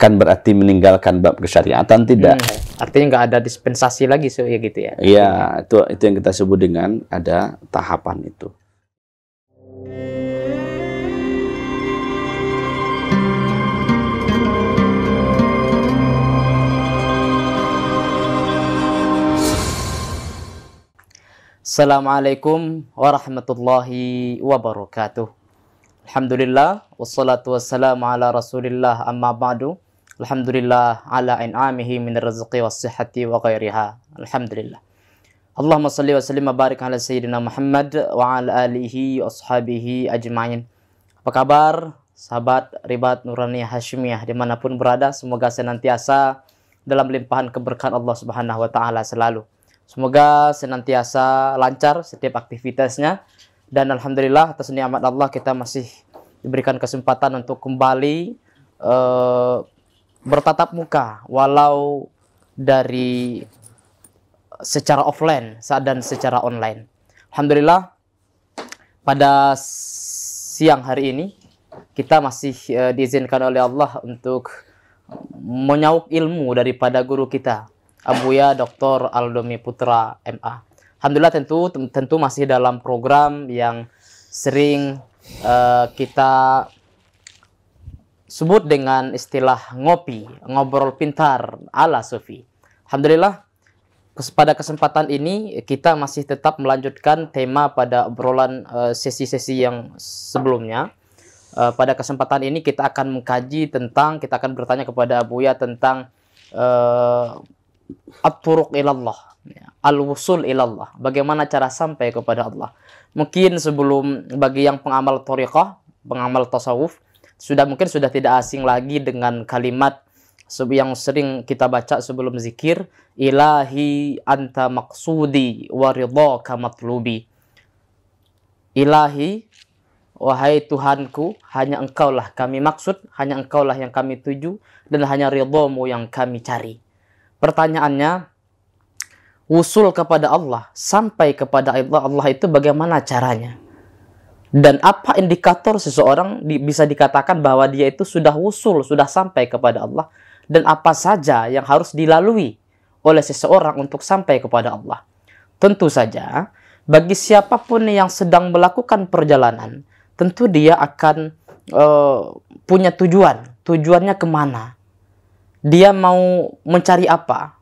bukan berarti meninggalkan bab kesyariatan tidak. Hmm, artinya nggak ada dispensasi lagi so ya gitu ya. Iya, itu itu yang kita sebut dengan ada tahapan itu. Assalamualaikum warahmatullahi wabarakatuh. Alhamdulillah wassalatu wassalamu ala Rasulillah amma ba'du. Alhamdulillah ala in'amihi min rizqi wa sihati wa ghairiha. Alhamdulillah. Allahumma salli wa sallim wa barik ala sayyidina Muhammad wa ala alihi wa sahabihi ajma'in. Apa kabar sahabat ribat nurani Hashimiyah dimanapun berada semoga senantiasa dalam limpahan keberkahan Allah Subhanahu wa taala selalu. Semoga senantiasa lancar setiap aktivitasnya dan alhamdulillah atas nikmat Allah kita masih diberikan kesempatan untuk kembali uh, bertatap muka walau dari secara offline saat dan secara online. Alhamdulillah pada siang hari ini kita masih e, diizinkan oleh Allah untuk menyauk ilmu daripada guru kita Abuya Dr. Aldomi Putra MA. Alhamdulillah tentu tentu masih dalam program yang sering e, kita sebut dengan istilah ngopi, ngobrol pintar ala sufi. Alhamdulillah, pada kesempatan ini kita masih tetap melanjutkan tema pada obrolan eh, sesi-sesi yang sebelumnya. Eh, pada kesempatan ini kita akan mengkaji tentang kita akan bertanya kepada Abuya tentang uh, at-turuq ilallah, ya, al-wusul ilallah. Bagaimana cara sampai kepada Allah? Mungkin sebelum bagi yang pengamal tariqah, pengamal tasawuf, sudah mungkin sudah tidak asing lagi dengan kalimat yang sering kita baca sebelum zikir ilahi anta maksudi wa kamat lubi ilahi wahai Tuhanku hanya engkaulah kami maksud hanya engkaulah yang kami tuju dan hanya ridhomu yang kami cari pertanyaannya usul kepada Allah sampai kepada Allah Allah itu bagaimana caranya dan apa indikator seseorang di, bisa dikatakan bahwa dia itu sudah wusul, sudah sampai kepada Allah dan apa saja yang harus dilalui oleh seseorang untuk sampai kepada Allah. Tentu saja bagi siapapun yang sedang melakukan perjalanan, tentu dia akan uh, punya tujuan. Tujuannya kemana? Dia mau mencari apa?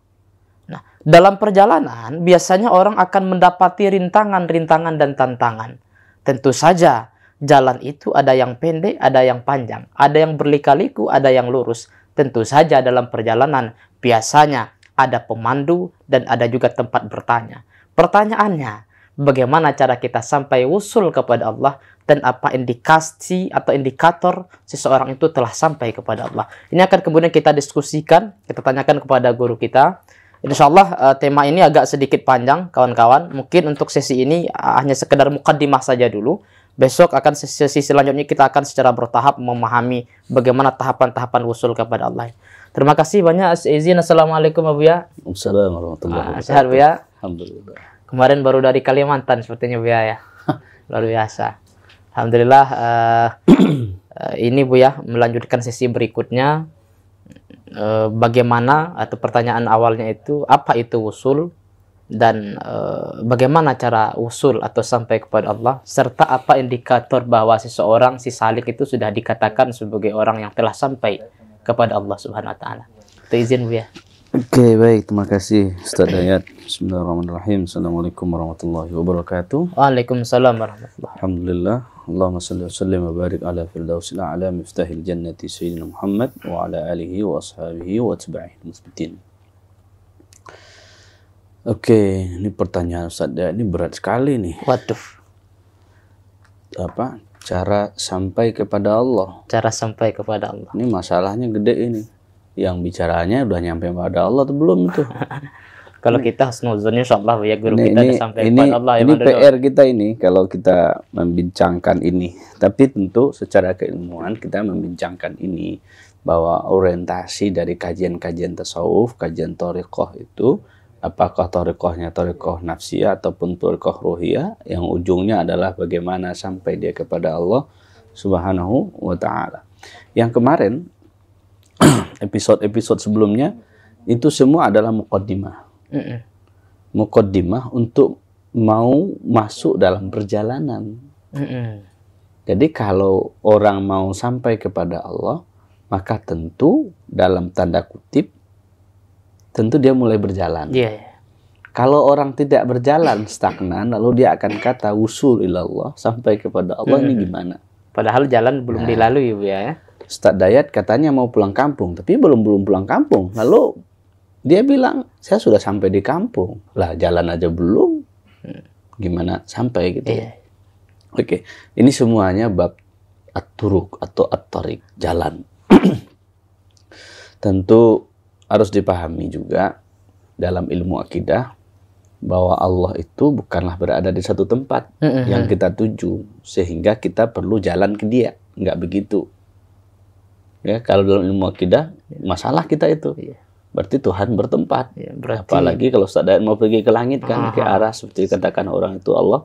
Nah, dalam perjalanan biasanya orang akan mendapati rintangan-rintangan dan tantangan Tentu saja jalan itu ada yang pendek, ada yang panjang, ada yang berlikaliku, ada yang lurus. Tentu saja dalam perjalanan biasanya ada pemandu dan ada juga tempat bertanya. Pertanyaannya, bagaimana cara kita sampai usul kepada Allah dan apa indikasi atau indikator seseorang itu telah sampai kepada Allah. Ini akan kemudian kita diskusikan, kita tanyakan kepada guru kita, Insya Allah uh, eh, tema ini agak sedikit panjang kawan-kawan. Mungkin untuk sesi ini uh, hanya sekedar mukadimah saja dulu. Besok akan sesi, sesi selanjutnya kita akan secara bertahap memahami bagaimana tahapan-tahapan usul kepada Allah. Terima kasih banyak izin. Assalamualaikum Abu Ya. Assalamualaikum warahmatullahi ah, wabarakatuh. Sehat Bu Ya. Alhamdulillah. Kemarin baru dari Kalimantan sepertinya Bu Ya ya. Luar biasa. Alhamdulillah uh, uh, ini Bu Ya melanjutkan sesi berikutnya e, bagaimana atau pertanyaan awalnya itu apa itu usul dan e, bagaimana cara usul atau sampai kepada Allah serta apa indikator bahwa seseorang si salik itu sudah dikatakan sebagai orang yang telah sampai kepada Allah Subhanahu wa taala. Itu izin Bu ya. Oke, okay, baik. Terima kasih Ustaz Dayat. Bismillahirrahmanirrahim. Assalamualaikum warahmatullahi wabarakatuh. Waalaikumsalam warahmatullahi. Alhamdulillah Allahumma salli wa sallim wa barik ala firdausil a'la miftahil jannati sayyidina Muhammad wa ala alihi wa ashabihi wa atba'ihi musbitin. Oke, okay, ini pertanyaan Ustaz ya, ini berat sekali nih. Waduh. Apa? Cara sampai kepada Allah. Cara sampai kepada Allah. Ini masalahnya gede ini. Yang bicaranya udah nyampe kepada Allah atau belum tuh? Kalau kita husnuzon insyaallah ya guru ini, kita ini, sampai ini, Allah ya, ini ya PR kita ini kalau kita membincangkan ini. Tapi tentu secara keilmuan kita membincangkan ini bahwa orientasi dari kajian-kajian tasawuf, kajian torikoh itu apakah torikohnya torikoh nafsiyah ataupun torikoh ruhiyah yang ujungnya adalah bagaimana sampai dia kepada Allah Subhanahu wa taala. Yang kemarin episode-episode sebelumnya itu semua adalah mukaddimah Mm-mm. untuk mau masuk dalam perjalanan. Mm-mm. Jadi kalau orang mau sampai kepada Allah, maka tentu dalam tanda kutip, tentu dia mulai berjalan. Yeah. Iya. Kalau orang tidak berjalan stagnan, lalu dia akan kata usul ilallah sampai kepada Allah mm-hmm. ini gimana? Padahal jalan belum nah, dilalui bu ya. Ustaz Dayat katanya mau pulang kampung, tapi belum belum pulang kampung. Lalu dia bilang, saya sudah sampai di kampung. Lah, jalan aja belum. Gimana sampai gitu. Iya. Oke, ini semuanya bab at atau atorik jalan. Tentu harus dipahami juga dalam ilmu akidah bahwa Allah itu bukanlah berada di satu tempat mm -hmm. yang kita tuju sehingga kita perlu jalan ke dia nggak begitu ya kalau dalam ilmu akidah masalah kita itu yeah berarti Tuhan bertempat. Ya, berarti... Apalagi kalau Ustaz Dayat mau pergi ke langit kan, Aha. ke arah seperti dikatakan orang itu Allah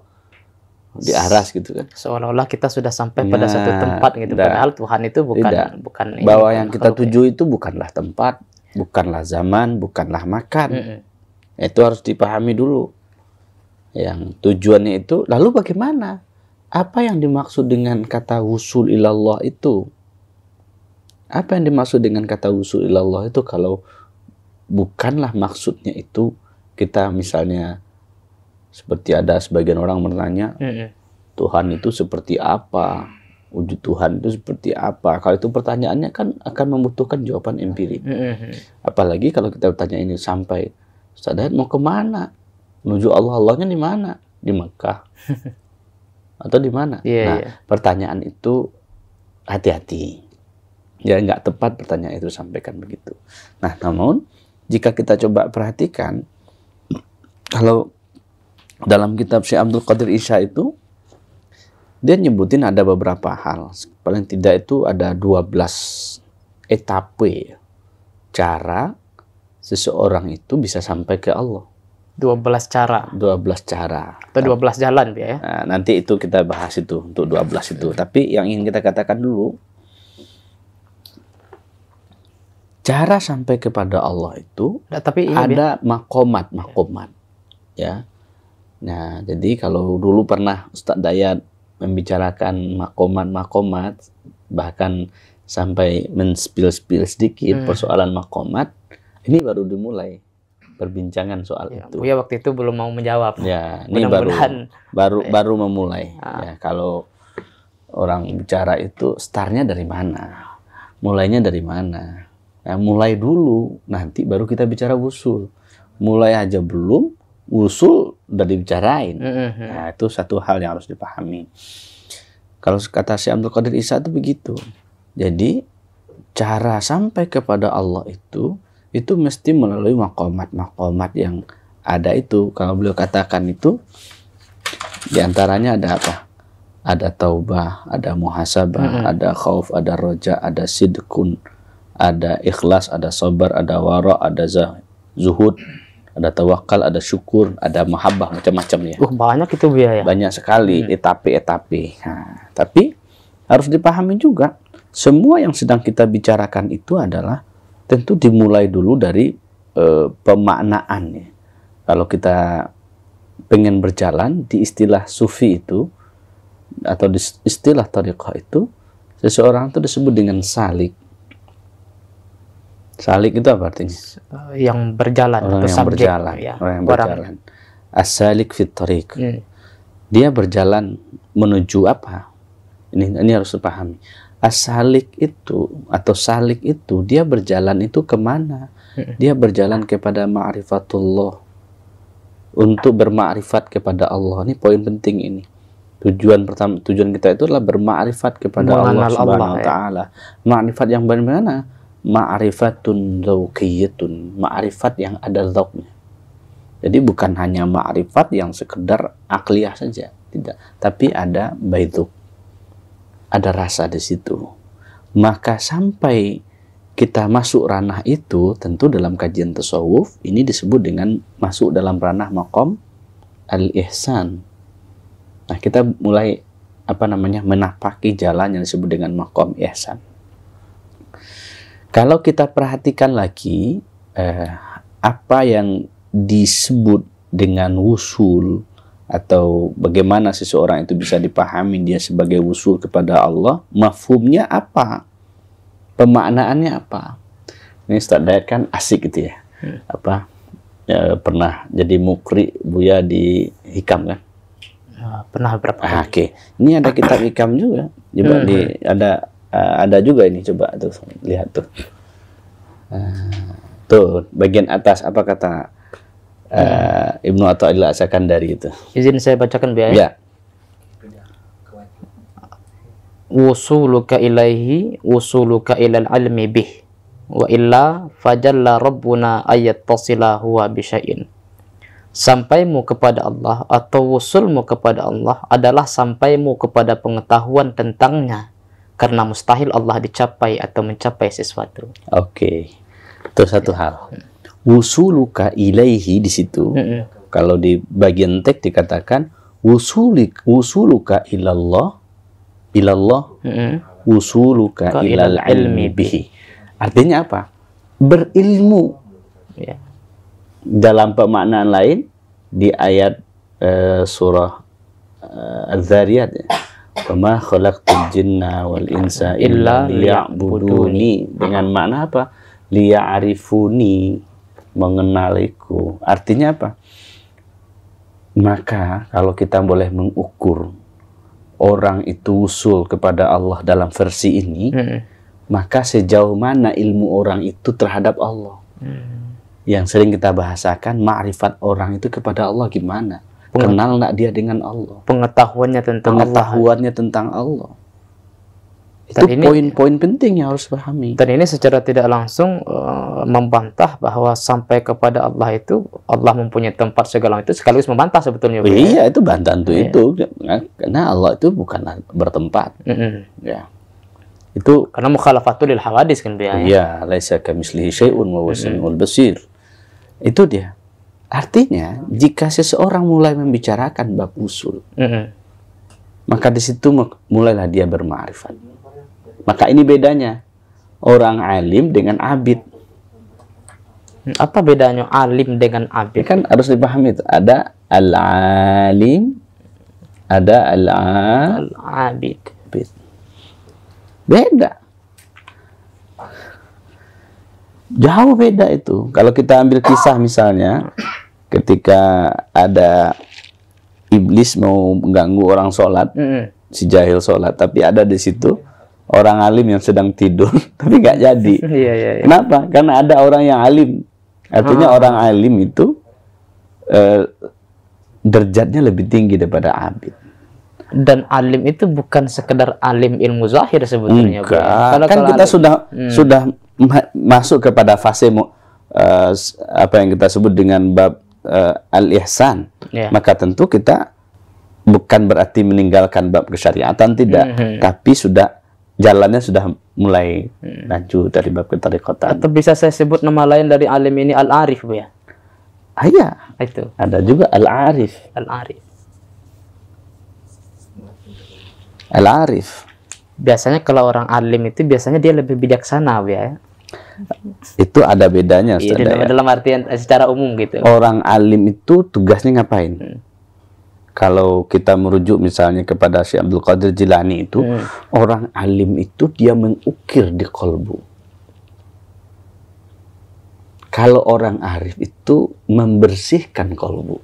di aras gitu kan. Seolah-olah kita sudah sampai pada nah, satu tempat gitu. Tidak. Padahal Tuhan itu bukan tidak. bukan bahwa yang kita ya. tuju itu bukanlah tempat, bukanlah zaman, bukanlah makan. Mm -hmm. Itu harus dipahami dulu. Yang tujuannya itu lalu bagaimana? Apa yang dimaksud dengan kata wusul ilallah itu? Apa yang dimaksud dengan kata wusul ilallah itu kalau bukanlah maksudnya itu kita misalnya seperti ada sebagian orang bertanya mm-hmm. Tuhan itu seperti apa wujud Tuhan itu seperti apa kalau itu pertanyaannya kan akan membutuhkan jawaban empirik mm-hmm. apalagi kalau kita bertanya ini sampai sadar mau kemana menuju Allah Allahnya di mana di Mekah atau di mana yeah, nah yeah. pertanyaan itu hati-hati ya nggak tepat pertanyaan itu sampaikan begitu nah namun jika kita coba perhatikan kalau dalam kitab Syekh Abdul Qadir Isya itu dia nyebutin ada beberapa hal paling tidak itu ada 12 etape cara seseorang itu bisa sampai ke Allah 12 cara 12 cara atau 12 jalan ya nah, nanti itu kita bahas itu untuk 12 itu tapi yang ingin kita katakan dulu cara sampai kepada Allah itu nah, tapi ini ada makomat makomat ya. ya nah jadi kalau dulu pernah Ustadz Dayat membicarakan makomat makomat bahkan sampai menspil-spil sedikit hmm. persoalan makomat ini baru dimulai perbincangan soal ya, itu. ya waktu itu belum mau menjawab. Ya, ini baru baru ya. baru memulai. Ah. Ya, kalau orang bicara itu startnya dari mana, mulainya dari mana, Nah, mulai dulu, nanti baru kita bicara usul. Mulai aja belum, usul udah dibicarain. Mm-hmm. Nah, itu satu hal yang harus dipahami. Kalau kata si Abdul Qadir Isa itu begitu. Jadi, cara sampai kepada Allah itu, itu mesti melalui makomat-makomat yang ada itu. Kalau beliau katakan itu, diantaranya ada apa? Ada taubah, ada muhasabah, mm-hmm. ada khauf, ada roja, ada sidkun, ada ikhlas, ada sabar, ada wara, ada zuhud, ada tawakal, ada syukur, ada mahabbah macam-macam ya. Uh, banyak itu biaya. Banyak sekali hmm. etape-etape. Nah, tapi harus dipahami juga semua yang sedang kita bicarakan itu adalah tentu dimulai dulu dari e, eh, pemaknaan ya. Kalau kita pengen berjalan di istilah sufi itu atau di istilah tariqah itu seseorang itu disebut dengan salik. Salik itu apa artinya? Eh, yang berjalan. Orang oh, yang subject, berjalan. Ya. Orang oh, yang orang. berjalan. as Hmm. Dia berjalan menuju apa? Ini ini harus dipahami. Asalik itu atau salik itu dia berjalan itu kemana? Hmm. Dia berjalan kepada ma'rifatullah. Untuk bermakrifat kepada Allah. Ini poin penting ini tujuan pertama tujuan kita itu adalah bermakrifat kepada Mengenal Allah Subhanahu wa ya. taala. Ya. Makrifat yang bagaimana? ma'rifatun zauqiyatun, ma'rifat yang ada zauknya. Jadi bukan hanya ma'rifat yang sekedar akliyah saja, tidak, tapi ada baituk Ada rasa di situ. Maka sampai kita masuk ranah itu tentu dalam kajian tasawuf ini disebut dengan masuk dalam ranah makom al-ihsan. Nah, kita mulai apa namanya menapaki jalan yang disebut dengan makom ihsan. Kalau kita perhatikan lagi eh, apa yang disebut dengan wusul atau bagaimana seseorang itu bisa dipahami dia sebagai wusul kepada Allah, mafhumnya apa? Pemaknaannya apa? Ini standar kan asik gitu ya. Hmm. Apa ya, pernah jadi mukri Buya di Hikam kan? Ah, pernah berapa Ah, Oke, okay. ini ada kitab Hikam juga. juga hmm. di ada uh, ada juga ini coba tuh lihat tuh eh, tuh bagian atas apa kata uh, Ibnu Asakan dari itu izin saya bacakan biaya ya wusuluka ilaihi wusuluka ilal almi bih wa illa fajalla rabbuna ayat tasila huwa bisya'in sampaimu kepada Allah atau wusulmu kepada Allah adalah sampaimu kepada pengetahuan tentangnya karena mustahil Allah dicapai atau mencapai sesuatu. Oke. Okay. Terus satu hal. Wusuluka ilaihi di situ. Mm -hmm. Kalau di bagian teks dikatakan wusulik wusuluka ilallah ilallah mm -hmm. wusuluka ilal ilmi bihi. Artinya apa? Berilmu. Yeah. Dalam pemaknaan lain di ayat uh, surah uh, Az-Zariyat ya. Kama khalaqtul jinna wal insa illa liya'buduni. Dengan makna apa? Liya'arifuni. mengenaliku. Artinya apa? Maka kalau kita boleh mengukur orang itu usul kepada Allah dalam versi ini, hmm. maka sejauh mana ilmu orang itu terhadap Allah. Hmm. Yang sering kita bahasakan, ma'rifat orang itu kepada Allah gimana? kenal nggak dia dengan Allah pengetahuannya tentang pengetahuannya Allah. tentang Allah itu poin-poin penting yang harus pahami dan ini secara tidak langsung uh, membantah bahwa sampai kepada Allah itu Allah mempunyai tempat segala itu sekaligus membantah sebetulnya oh, iya itu bantahan tuh iya. itu karena Allah itu bukan bertempat mm -hmm. ya itu karena mukhalafatul lil hawadis kan dia ya iya, laisa kamislihi syai'un wa basir itu dia Artinya, jika seseorang mulai membicarakan bab usul, maka di situ mulailah dia bermarifat. Maka ini bedanya orang alim dengan abid. Apa bedanya alim dengan abid? Ini kan harus dipahami itu. Ada al-alim, ada al-abid. Al Beda. Jauh beda itu. Kalau kita ambil kisah misalnya, ketika ada iblis mau mengganggu orang sholat, mm. si jahil sholat, tapi ada di situ orang alim yang sedang tidur, tapi nggak jadi. iya, iya, iya. Kenapa? Karena ada orang yang alim. Artinya ah. orang alim itu eh, derjatnya lebih tinggi daripada abid. Dan alim itu bukan sekedar alim ilmu zahir sebetulnya. Ya. Enggak. Karena kan kita alim, sudah hmm. sudah ma masuk kepada fase uh, apa yang kita sebut dengan bab uh, al-ihsan, yeah. maka tentu kita bukan berarti meninggalkan bab kesyariatan tidak, mm -hmm. tapi sudah jalannya sudah mulai hmm. maju dari bab kota-kota. Atau bisa saya sebut nama lain dari alim ini Al-Arif, Bu ya? Ah, iya. Ah, itu. Ada juga Al-Arif. Al-Arif. Al-Arif. Biasanya kalau orang alim itu biasanya dia lebih bijaksana, Bu ya. Itu ada bedanya. Iya, dalam, ya. dalam artian eh, secara umum gitu. Orang alim itu tugasnya ngapain? Hmm. Kalau kita merujuk misalnya kepada Syekh Abdul Qadir Jilani itu, hmm. orang alim itu dia mengukir di kolbu kalau orang arif itu membersihkan kolbu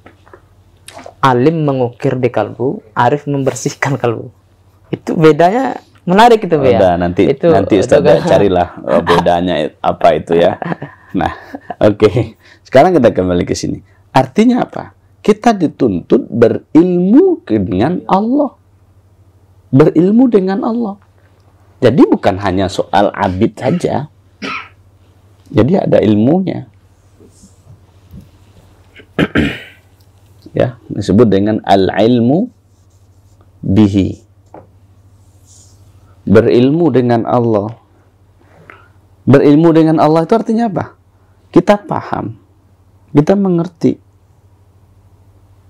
Alim mengukir di kalbu, arif membersihkan kalbu. Itu bedanya menarik itu ya. Udah, nanti itu, nanti Ustaz itu, carilah eh, bedanya apa itu ya. Nah, oke. Okay. Sekarang kita kembali ke sini. Artinya apa? Kita dituntut berilmu dengan Allah. Berilmu dengan Allah. Jadi bukan hanya soal abid saja. Jadi ada ilmunya. ya, disebut dengan al-ilmu bihi berilmu dengan Allah. Berilmu dengan Allah itu artinya apa? Kita paham, kita mengerti.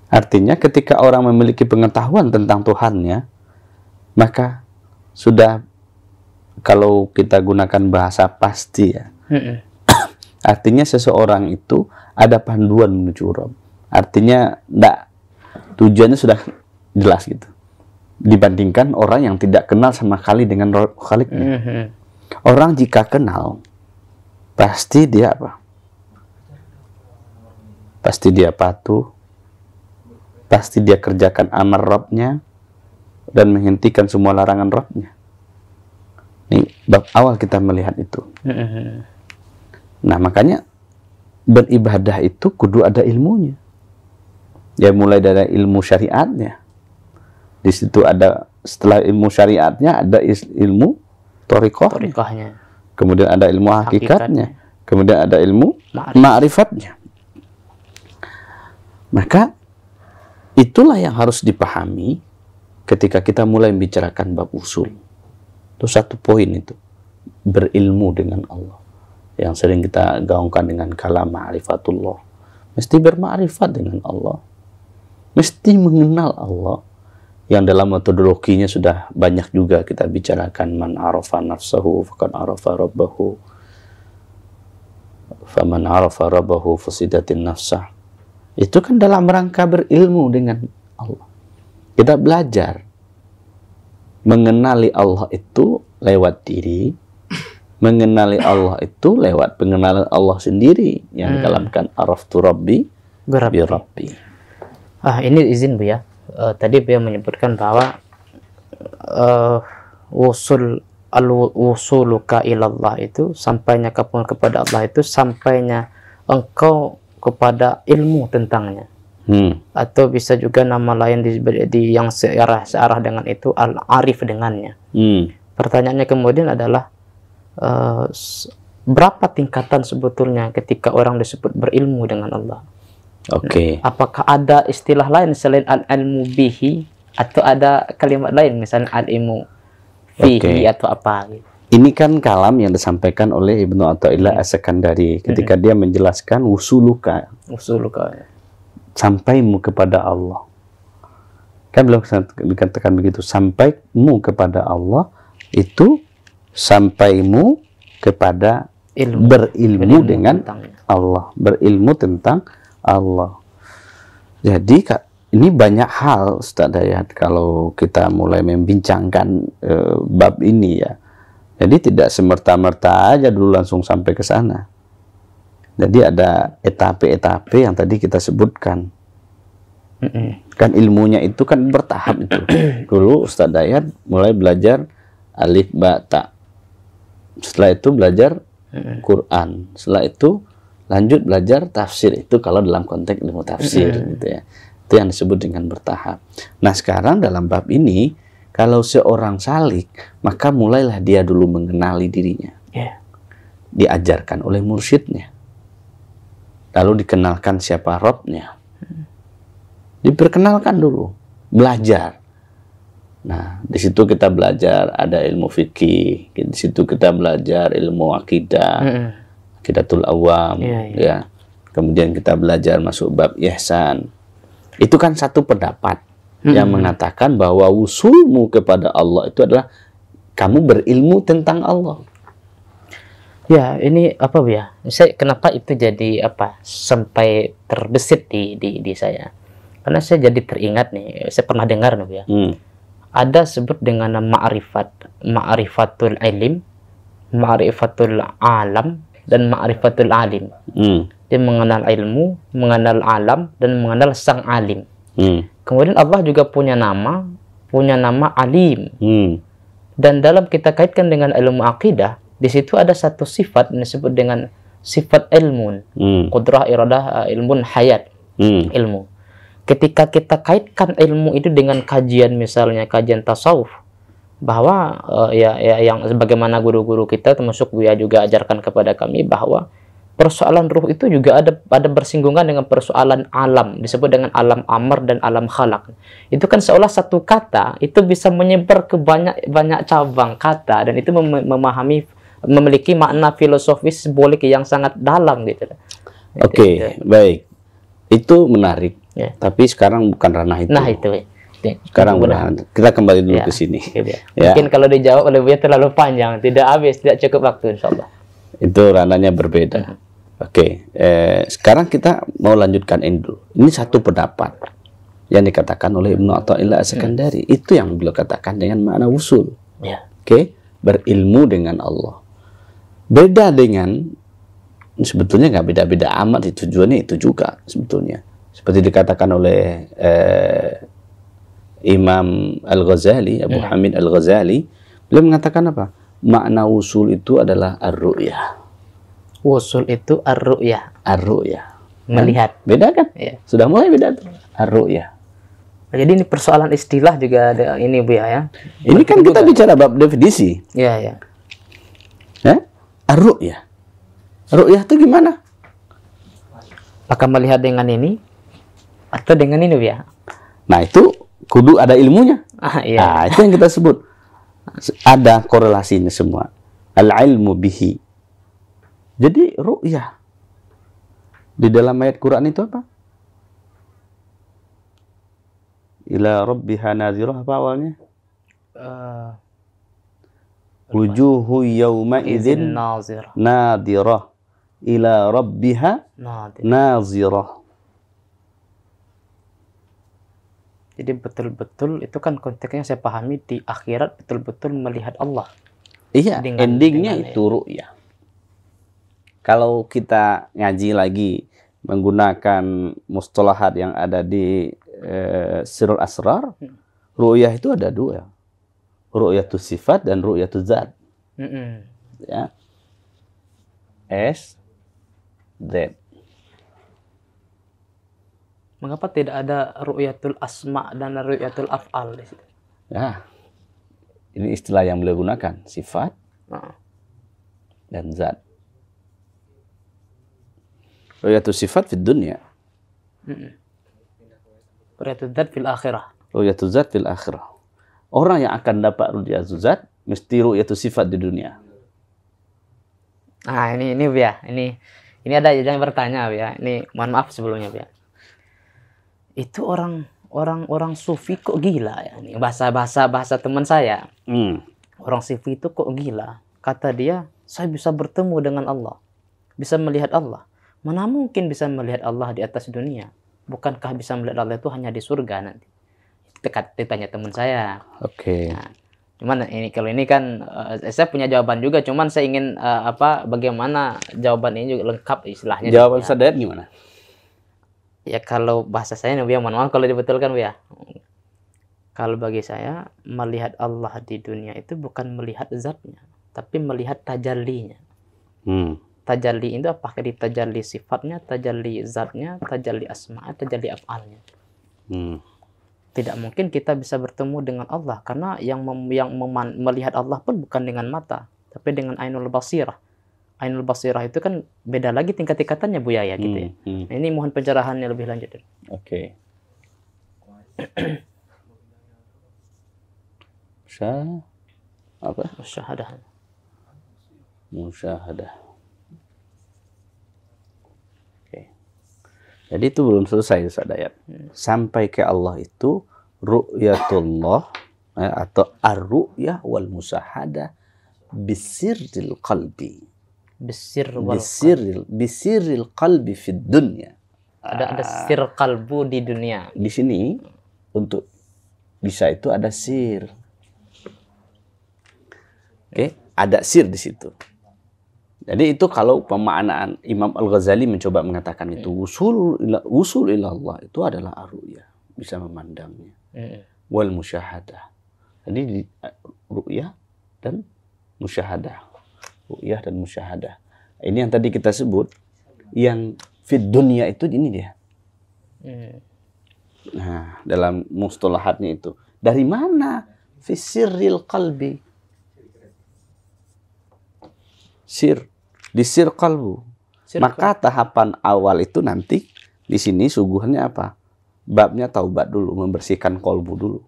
Artinya ketika orang memiliki pengetahuan tentang Tuhannya, maka sudah kalau kita gunakan bahasa pasti ya. Artinya seseorang itu ada panduan menuju Rob. Artinya enggak tujuannya sudah jelas gitu dibandingkan orang yang tidak kenal sama kali dengan Khaliknya. Mm -hmm. Orang jika kenal, pasti dia apa? Pasti dia patuh, pasti dia kerjakan amar Robnya dan menghentikan semua larangan Robnya. Ini bab awal kita melihat itu. Mm -hmm. Nah makanya beribadah itu kudu ada ilmunya. Ya mulai dari ilmu syariatnya, di situ ada setelah ilmu syariatnya ada ilmu torikoh. Torikohnya. Kemudian ada ilmu hakikatnya. hakikatnya. Kemudian ada ilmu makrifatnya. ma'rifatnya. Maka itulah yang harus dipahami ketika kita mulai membicarakan bab usul. Itu satu poin itu. Berilmu dengan Allah. Yang sering kita gaungkan dengan kalam ma'rifatullah. Mesti bermakrifat dengan Allah. Mesti mengenal Allah yang dalam metodologinya sudah banyak juga kita bicarakan man arafa nafsahu faqad arafa rabbahu faman arafa rabbahu fusidatin nafsah itu kan dalam rangka berilmu dengan Allah kita belajar mengenali Allah itu lewat diri mengenali Allah itu lewat pengenalan Allah sendiri yang hmm. dalam kan araftu rabbi bi rabbi ah ini izin Bu ya uh, tadi beliau menyebutkan bahwa uh, eh, usul al usuluka ilallah itu sampainya kamu kepada Allah itu sampainya engkau kepada ilmu tentangnya hmm. atau bisa juga nama lain di, di yang searah searah dengan itu al arif dengannya hmm. pertanyaannya kemudian adalah uh, berapa tingkatan sebetulnya ketika orang disebut berilmu dengan Allah Oke. Okay. Ya. Apakah ada istilah lain selain al-ilmu bihi atau ada kalimat lain misalnya al-ilmu fihi okay. atau apa gitu? Ini kan kalam yang disampaikan oleh Ibnu Athaillah hmm. Ya. As-Sakandari ketika hmm. dia menjelaskan usuluka. Usuluka. Sampaimu kepada Allah. Kan beliau dikatakan begitu, sampaimu kepada Allah itu sampaimu kepada ilmu. berilmu ilmu dengan tentang. Allah, berilmu tentang Allah. Jadi ini banyak hal Ustaz Dayat kalau kita mulai membincangkan e, bab ini ya. Jadi tidak semerta-merta aja dulu langsung sampai ke sana. Jadi ada etape-etape yang tadi kita sebutkan. Kan ilmunya itu kan bertahap itu. Dulu Ustaz Dayat mulai belajar alif ba ta. Setelah itu belajar Quran. Setelah itu lanjut belajar tafsir itu kalau dalam konteks ilmu tafsir mm -hmm. gitu ya itu yang disebut dengan bertahap nah sekarang dalam bab ini kalau seorang salik maka mulailah dia dulu mengenali dirinya yeah. diajarkan oleh mursyidnya lalu dikenalkan siapa robnya mm. diperkenalkan dulu belajar Nah, di situ kita belajar ada ilmu fikih, di situ kita belajar ilmu akidah, mm -hmm. Fidatul Awam ya, ya. ya. Kemudian kita belajar masuk bab ihsan. Itu kan satu pendapat hmm. yang mengatakan bahwa usulmu kepada Allah itu adalah kamu berilmu tentang Allah. Ya, ini apa ya? Saya kenapa itu jadi apa? Sampai terbesit di di, di saya. Karena saya jadi teringat nih, saya pernah dengar nih ya. Hmm. Ada sebut dengan ma'rifat, ma'rifatul ilim, ma'rifatul alam, dan ma'rifatul alim. Hmm. Dia mengenal ilmu, mengenal alam dan mengenal sang alim. Hmm. Kemudian Allah juga punya nama, punya nama alim. Hmm. Dan dalam kita kaitkan dengan ilmu akidah, di situ ada satu sifat yang disebut dengan sifat ilmun, hmm. kudrah iradah eh, ilmun hayat, hmm. ilmu. Ketika kita kaitkan ilmu itu dengan kajian misalnya kajian tasawuf, bahwa uh, ya, ya yang sebagaimana guru-guru kita termasuk Buya juga ajarkan kepada kami bahwa persoalan ruh itu juga ada ada bersinggungan dengan persoalan alam disebut dengan alam amar dan alam khalak itu kan seolah satu kata itu bisa menyebar ke banyak banyak cabang kata dan itu mem memahami memiliki makna filosofis simbolik yang sangat dalam gitu oke okay, baik itu menarik yeah. tapi sekarang bukan ranah itu nah itu ya. Iya. Sekarang benar Kita kembali dulu ya, ke sini. Iya, iya. Ya. Mungkin kalau dijawab oleh Buya terlalu panjang, tidak habis, tidak cukup waktu Insya Allah Itu rananya berbeda. Hmm. Oke, eh, sekarang kita mau lanjutkan Endul Ini satu pendapat yang dikatakan oleh Ibnu Athaillah Sekandari. Hmm. Itu yang beliau katakan dengan makna usul. Ya. Oke, berilmu dengan Allah. Beda dengan sebetulnya nggak beda-beda amat. Tujuannya itu juga sebetulnya. Seperti dikatakan oleh eh, Imam Al-Ghazali, Abu yeah. Hamid Al-Ghazali, beliau mengatakan apa? Makna usul itu adalah ar-ru'yah. Usul itu ar-ru'yah. Ar-ru'yah. Melihat. Kan? beda kan? Yeah. Sudah mulai beda tuh. Ar-ru'yah. Jadi ini persoalan istilah juga ada ini Bu ya. ya. Ini kan kita juga. bicara bab definisi. Iya, iya. Eh? Ar-ru'yah. Ru'yah itu gimana? Apakah melihat dengan ini atau dengan ini Bu ya? Nah, itu kudu ada ilmunya. Ah, iya. Nah, itu yang kita sebut. Ada korelasinya semua. Al-ilmu bihi. Jadi ru'yah. Di dalam ayat Quran itu apa? Ila rabbiha nazirah apa awalnya? Uh, Wujuhu yawma izin nazirah. Nadirah. Ila rabbiha nazirah. Jadi betul-betul itu kan konteksnya saya pahami di akhirat betul-betul melihat Allah. Iya, dengan, endingnya dengan itu ru'yah. Kalau kita ngaji lagi menggunakan mustalahat yang ada di eh, Sirul Asrar, hmm. ru'yah itu ada dua. itu sifat dan itu zat. Hmm. Ya. S, Z. Mengapa tidak ada ru'yatul asma dan ru'yatul af'al di situ? Ya. Ini istilah yang beliau gunakan, sifat nah. dan zat. Ru'yatul sifat di dunia. Hmm. Ru'yatul zat fil akhirah. Ru'yatul zat fil akhirah. Orang yang akan dapat ru'yatul zat mesti ru'yatul sifat di dunia. Nah, ini ini ya, ini ini ada yang bertanya ya. Ini mohon maaf sebelumnya ya itu orang orang orang sufi kok gila ya ini bahasa bahasa bahasa teman saya hmm. orang sufi itu kok gila kata dia saya bisa bertemu dengan Allah bisa melihat Allah mana mungkin bisa melihat Allah di atas dunia bukankah bisa melihat Allah itu hanya di surga nanti dekat ditanya teman saya oke okay. nah, cuman ini kalau ini kan uh, saya punya jawaban juga cuman saya ingin uh, apa bagaimana jawaban ini juga lengkap istilahnya jawaban ya. sadar gimana ya kalau bahasa saya nih Bu ya mohon kalau dibetulkan ya kalau bagi saya melihat Allah di dunia itu bukan melihat zatnya tapi melihat tajalinya. hmm. tajalli itu apakah di tajalli sifatnya tajalli zatnya tajalli asma tajalli afalnya hmm. tidak mungkin kita bisa bertemu dengan Allah karena yang mem yang melihat Allah pun bukan dengan mata tapi dengan ainul basirah Ainul Basirah itu kan beda lagi tingkat-tingkatannya Bu Yaya ya, gitu ya. Hmm, hmm. Nah, ini mohon pencerahannya lebih lanjut. Oke. Okay. Syah apa? Musyahadah. Musyahadah. Oke. Okay. Jadi itu belum selesai Ustaz Dayat. Hmm. Sampai ke Allah itu ru'yatullah eh, atau ar-ru'yah wal musyahadah bisirril qalbi Bisir wal bisiril, bisiril qalbi fid dunya. Ada ada ah. sir kalbu di dunia. Di sini untuk bisa itu ada sir. Oke, okay? ada sir di situ. Jadi itu kalau pemaknaan Imam Al-Ghazali mencoba mengatakan itu hmm. usul ila, usul ila itu adalah aruya, bisa memandangnya. Hmm. Wal musyahadah. Jadi eh, ruya dan musyahadah ru'yah dan musyahadah. Ini yang tadi kita sebut yang fit dunia itu ini dia. Hmm. Nah, dalam mustalahatnya itu. Dari mana fisiril qalbi? Sir di sir qalbu. Sir Maka tahapan awal itu nanti di sini suguhannya apa? Babnya taubat dulu, membersihkan kolbu dulu.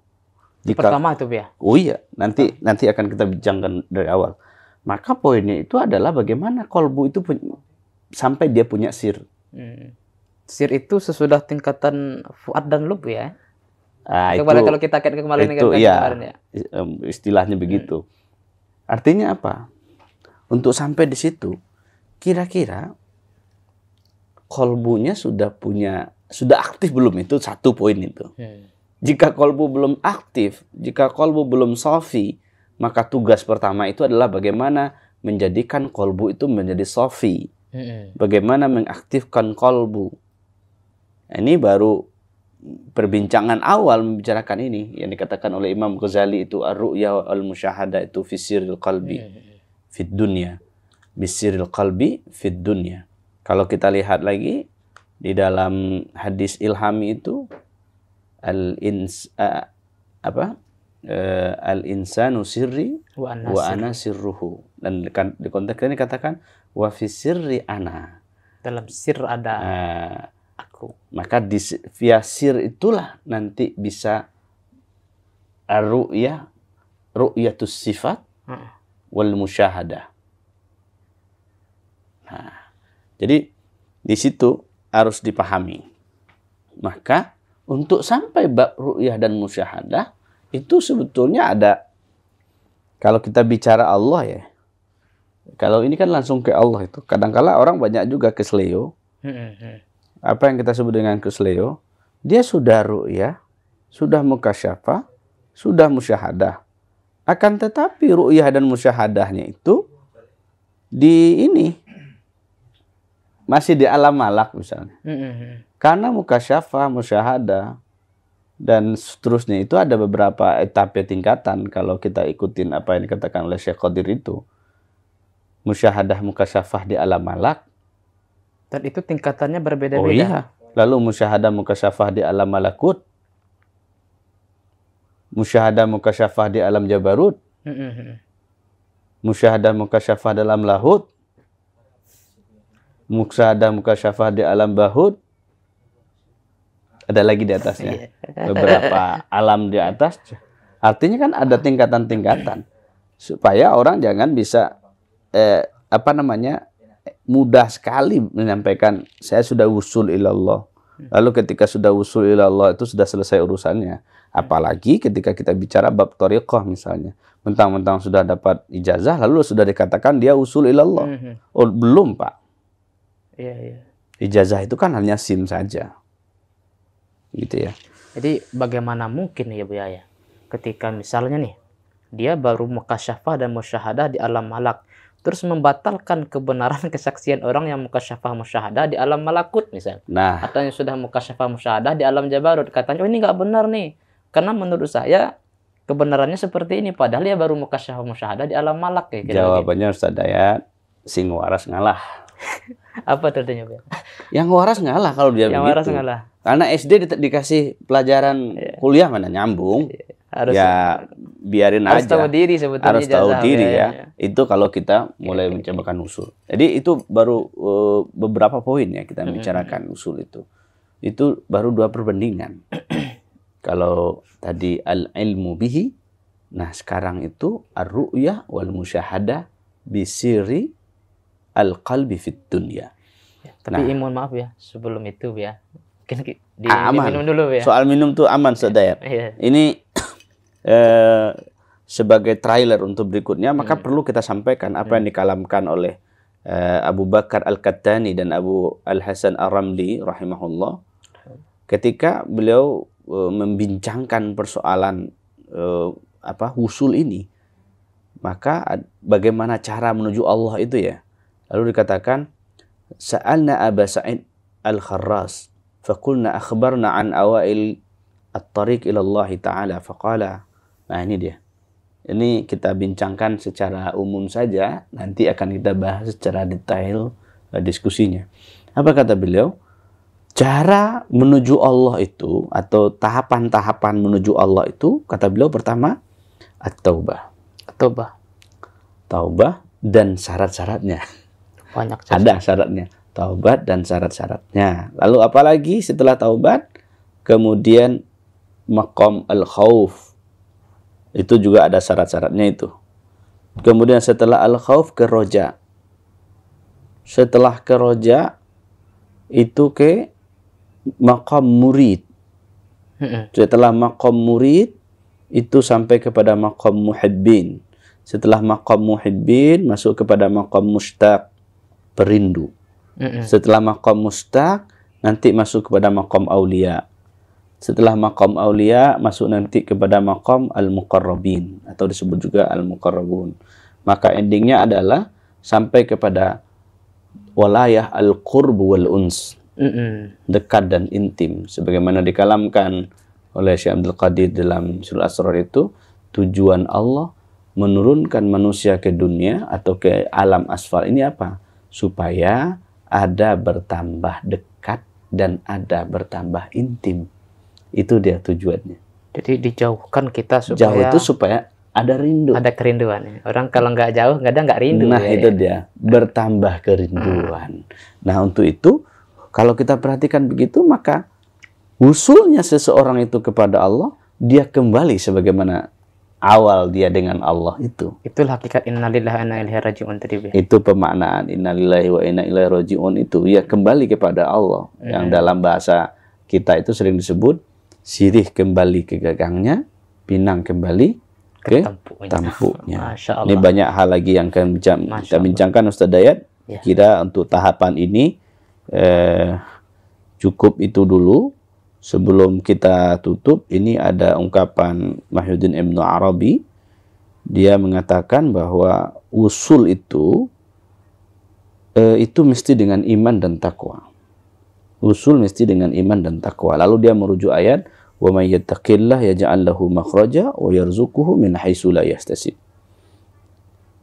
Jika, pertama itu ya. Oh iya, nanti nanti akan kita bincangkan dari awal. Maka poinnya itu adalah bagaimana kolbu itu sampai dia punya sir. Hmm. Sir itu sesudah tingkatan fuad dan lub ya. Nah, itu, kalau kita kaitkan kemarin itu, iya. kemarin, ya, kemarin ya. Istilahnya begitu. Hmm. Artinya apa? Untuk sampai di situ, kira-kira kolbunya sudah punya sudah aktif belum itu satu poin itu. Hmm. Jika kolbu belum aktif, jika kolbu belum sofi, maka tugas pertama itu adalah bagaimana menjadikan kolbu itu menjadi sofi. Bagaimana mengaktifkan kolbu. Ini baru perbincangan awal membicarakan ini yang dikatakan oleh Imam Ghazali itu ar-ru'ya al-musyahada itu fisiril qalbi fid dunya bisiril qalbi fid dunya kalau kita lihat lagi di dalam hadis ilhami itu al ins uh, apa uh, eh, al insanu sirri wa ana, wa ana sirruhu dan kan, di konteks ini katakan wa fi sirri ana dalam sir ada uh, aku maka di via sir itulah nanti bisa ru'ya ru'yatus sifat hmm. wal musyahadah nah jadi di situ harus dipahami maka untuk sampai bab ru'yah dan musyahadah itu sebetulnya ada kalau kita bicara Allah ya kalau ini kan langsung ke Allah itu kadangkala orang banyak juga kesleo apa yang kita sebut dengan kesleo dia sudah ru'ya sudah mukasyafa sudah musyahadah akan tetapi ru'yah dan musyahadahnya itu di ini masih di alam malak misalnya. Karena mukasyafa, musyahadah dan seterusnya itu ada beberapa etape ya, tingkatan kalau kita ikutin apa yang dikatakan oleh Syekh Qadir itu musyahadah mukasyafah di alam malak dan itu tingkatannya berbeda-beda oh iya lalu musyahadah mukasyafah di alam malakut musyahadah mukasyafah di alam jabarut mm-hmm. musyahadah mukasyafah dalam lahut musyahadah mukasyafah di alam bahut ada lagi di atasnya iya. beberapa alam di atas artinya kan ada tingkatan-tingkatan supaya orang jangan bisa eh, apa namanya mudah sekali menyampaikan saya sudah usul ilallah lalu ketika sudah usul ilallah itu sudah selesai urusannya apalagi ketika kita bicara bab toriqoh misalnya mentang-mentang sudah dapat ijazah lalu sudah dikatakan dia usul ilallah mhm. oh belum Pak iya, iya. Ijazah itu kan hanya SIM saja gitu ya jadi bagaimana mungkin ya Bu Yaya ketika misalnya nih dia baru mukasyafah dan musyahadah di alam malak terus membatalkan kebenaran kesaksian orang yang mukasyafah musyahadah di alam malakut misalnya. Nah. Atau yang sudah mukasyafah musyahadah di alam jabarut. Katanya, oh ini nggak benar nih. Karena menurut saya kebenarannya seperti ini. Padahal dia baru mukasyafah musyahadah di alam malak. Ya, Jawabannya Ustaz Dayat, sing waras ngalah. Apa tentunya Bel? Yang waras ngalah kalau dia Yang begitu. waras ngalah. Karena SD di dikasih pelajaran yeah. kuliah mana nyambung. Yeah. Harus ya biarin harus aja. Harus tahu diri sebetulnya. Harus tahu diri ya. ya. Itu kalau kita mulai yeah, iya, mencobakan usul. Jadi itu baru uh, beberapa poin ya kita mm-hmm. usul itu. Itu baru dua perbandingan. kalau tadi al ilmu bihi Nah sekarang itu ar-ru'yah wal musyahadah bisiri al-qalbi fit dunya. Tapi nah, imun maaf ya, sebelum itu ya. Mungkin kan di, ah, aman. diminum dulu ya. Soal minum tuh aman Saudara. Iya. Yeah. Ini eh, sebagai trailer untuk berikutnya, maka hmm. perlu kita sampaikan apa hmm. yang dikalamkan oleh eh, Abu Bakar Al-Kattani dan Abu Al-Hasan al ramli rahimahullah ketika beliau eh, membincangkan persoalan eh, apa husul ini. Maka bagaimana cara menuju Allah itu ya? Lalu dikatakan, Sa'alna Aba Sa'id Al-Kharras, fakulna akhbarna an awail at-tariq ilallahi ta'ala, faqala. Nah ini dia. Ini kita bincangkan secara umum saja, nanti akan kita bahas secara detail eh, diskusinya. Apa kata beliau? Cara menuju Allah itu atau tahapan-tahapan menuju Allah itu kata beliau pertama at-taubah. At-taubah. Taubah dan syarat-syaratnya. Banyak syarat. Ada syaratnya. Taubat dan syarat-syaratnya. Lalu apalagi setelah taubat? Kemudian makom al khawf Itu juga ada syarat-syaratnya itu. Kemudian setelah al khawf ke roja. Setelah ke roja, itu ke makom murid. Setelah makom murid, itu sampai kepada makom muhibbin. Setelah makom muhibbin, masuk kepada makom mustaq perindu. mm -hmm. Setelah makom mustaq, nanti masuk kepada makom aulia. Setelah makom aulia, masuk nanti kepada makom al mukarrabin atau disebut juga al-muqarrabun. Maka endingnya adalah sampai kepada walayah al-qurb wal uns. mm -hmm. Dekat dan intim sebagaimana dikalamkan oleh Syekh Abdul Qadir dalam Surah Asrar itu tujuan Allah menurunkan manusia ke dunia atau ke alam asfal ini apa? supaya ada bertambah dekat dan ada bertambah intim. Itu dia tujuannya. Jadi dijauhkan kita supaya jauh itu supaya ada rindu. Ada kerinduan. Orang kalau nggak jauh nggak ada nggak rindu. Nah ya, itu ya. dia bertambah kerinduan. Hmm. Nah untuk itu kalau kita perhatikan begitu maka usulnya seseorang itu kepada Allah dia kembali sebagaimana awal dia dengan Allah itu. Itulah hakikat innalillahi wa inna ilaihi rajiun tadi. Itu pemaknaan innalillahi wa inna ilaihi rajiun itu ya kembali kepada Allah yang hmm. dalam bahasa kita itu sering disebut sirih kembali ke gagangnya, pinang kembali ke, ke tampuknya. Ini banyak hal lagi yang akan bincang, kita bincangkan Ustaz Dayat. Ya. Kira untuk tahapan ini eh, cukup itu dulu Sebelum kita tutup, ini ada ungkapan Mahyudin Ibn Arabi. Dia mengatakan bahwa usul itu eh, itu mesti dengan iman dan takwa. Usul mesti dengan iman dan takwa. Lalu dia merujuk ayat wa may yattaqillah yaj'al lahu makhraja wa yarzuquhu min haitsu la yahtasib.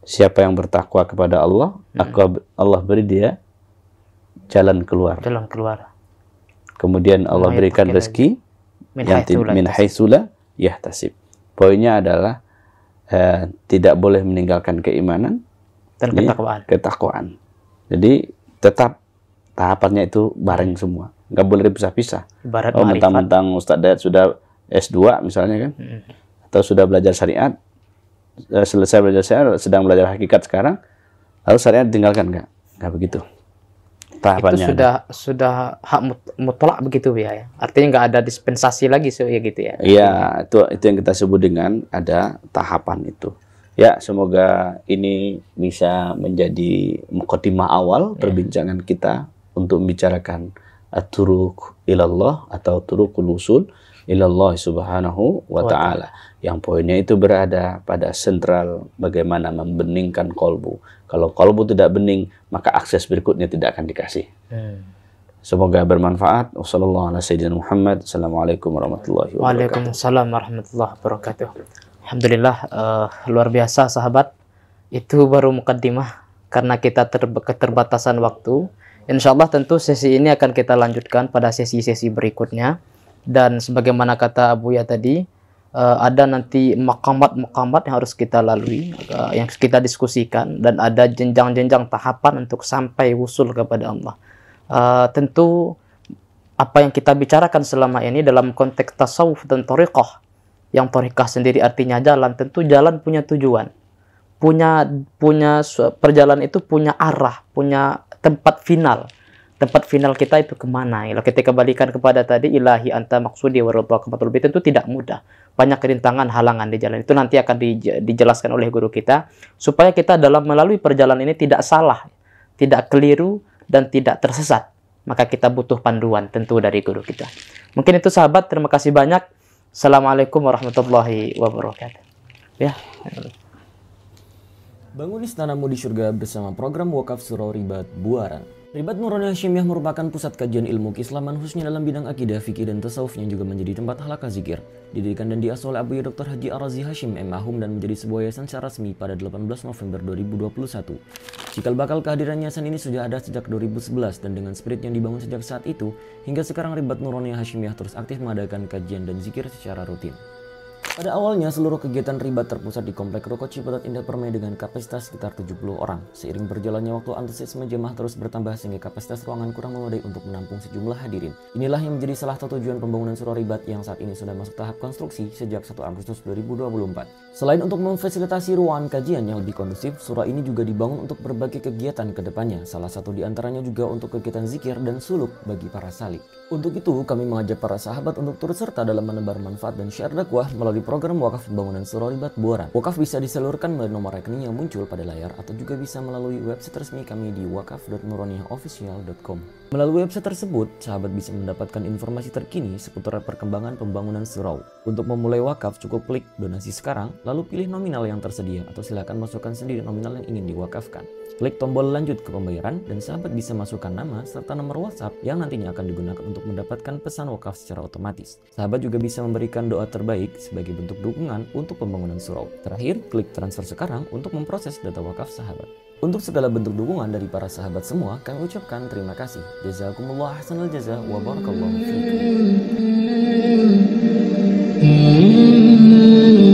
Siapa yang bertakwa kepada Allah, maka hmm. Allah beri dia jalan keluar. Jalan keluar. Kemudian nah, Allah ya, berikan rezeki yang min haitsula tasib. Poinnya adalah eh, tidak boleh meninggalkan keimanan dan ketakwaan. Ketakwaan. Jadi tetap tahapannya itu bareng semua. Nggak boleh dipisah-pisah. Oh, mentang-mentang Ustadz Dayat sudah S2 misalnya kan. Hmm. Atau sudah belajar syariat. Eh, selesai belajar syariat, sedang belajar hakikat sekarang. Lalu syariat tinggalkan nggak? Nggak begitu tahapannya itu sudah ada. sudah hak mutlak begitu ya, artinya nggak ada dispensasi lagi so ya gitu ya iya itu itu yang kita sebut dengan ada tahapan itu ya semoga ini bisa menjadi mukadimah awal ya. perbincangan kita untuk membicarakan eh, turuk ilallah atau turuk usul ilallah subhanahu wa ta'ala. Yang poinnya itu berada pada sentral bagaimana membeningkan kolbu. Kalau kolbu tidak bening, maka akses berikutnya tidak akan dikasih. Hmm. Semoga bermanfaat. Wassalamualaikum warahmatullahi wabarakatuh. Waalaikumsalam warahmatullahi wabarakatuh. Alhamdulillah, uh, luar biasa sahabat. Itu baru mukaddimah karena kita ter keterbatasan waktu. Insya Allah tentu sesi ini akan kita lanjutkan pada sesi-sesi berikutnya dan sebagaimana kata Abu Ya tadi uh, ada nanti makamat-makamat yang harus kita lalui uh, yang kita diskusikan dan ada jenjang-jenjang tahapan untuk sampai usul kepada Allah uh, tentu apa yang kita bicarakan selama ini dalam konteks tasawuf dan tariqah yang tariqah sendiri artinya jalan tentu jalan punya tujuan punya punya perjalanan itu punya arah punya tempat final tempat final kita itu kemana ya ketika balikan kepada tadi ilahi anta maksudi warudhaka lebih itu tidak mudah banyak rintangan halangan di jalan itu nanti akan dijelaskan oleh guru kita supaya kita dalam melalui perjalanan ini tidak salah tidak keliru dan tidak tersesat maka kita butuh panduan tentu dari guru kita mungkin itu sahabat terima kasih banyak assalamualaikum warahmatullahi wabarakatuh ya Bangun istanamu di surga bersama program wakaf surau ribat buaran. Ribat Nurani Hashimiyah merupakan pusat kajian ilmu keislaman khususnya dalam bidang akidah, fikih, dan tasawuf yang juga menjadi tempat halaka zikir. Didirikan dan diasuh oleh Abuya Dr. Haji Arazi Hashim M. Ahum dan menjadi sebuah yayasan secara resmi pada 18 November 2021. Cikal bakal kehadiran yayasan ini sudah ada sejak 2011 dan dengan spirit yang dibangun sejak saat itu, hingga sekarang Ribat Nurani Hashimiyah terus aktif mengadakan kajian dan zikir secara rutin. Pada awalnya, seluruh kegiatan riba terpusat di Komplek Ruko Cipetot Indah Permai dengan kapasitas sekitar 70 orang. Seiring berjalannya waktu, antusiasme jemaah terus bertambah sehingga kapasitas ruangan kurang memadai untuk menampung sejumlah hadirin. Inilah yang menjadi salah satu tujuan pembangunan surau ribat yang saat ini sudah masuk tahap konstruksi sejak 1 Agustus 2024. Selain untuk memfasilitasi ruangan kajian yang lebih kondusif, surau ini juga dibangun untuk berbagai kegiatan ke depannya, salah satu di antaranya juga untuk kegiatan zikir dan suluk bagi para salik. Untuk itu, kami mengajak para sahabat untuk turut serta dalam menebar manfaat dan share dakwah melalui melalui program wakaf pembangunan Surolibat Buaran, wakaf bisa disalurkan melalui nomor rekening yang muncul pada layar atau juga bisa melalui website resmi kami di wakaf.nuroniahofficial.com. Melalui website tersebut, sahabat bisa mendapatkan informasi terkini seputar perkembangan pembangunan surau. Untuk memulai wakaf, cukup klik donasi sekarang, lalu pilih nominal yang tersedia atau silakan masukkan sendiri nominal yang ingin diwakafkan. Klik tombol lanjut ke pembayaran dan sahabat bisa masukkan nama serta nomor WhatsApp yang nantinya akan digunakan untuk mendapatkan pesan wakaf secara otomatis. Sahabat juga bisa memberikan doa terbaik sebagai sebagai bentuk dukungan untuk pembangunan surau. Terakhir, klik transfer sekarang untuk memproses data wakaf sahabat. Untuk segala bentuk dukungan dari para sahabat semua, kami ucapkan terima kasih. Jazakumullah hasanal jaza wa barakallahu fiikum. Hmm. Hmm.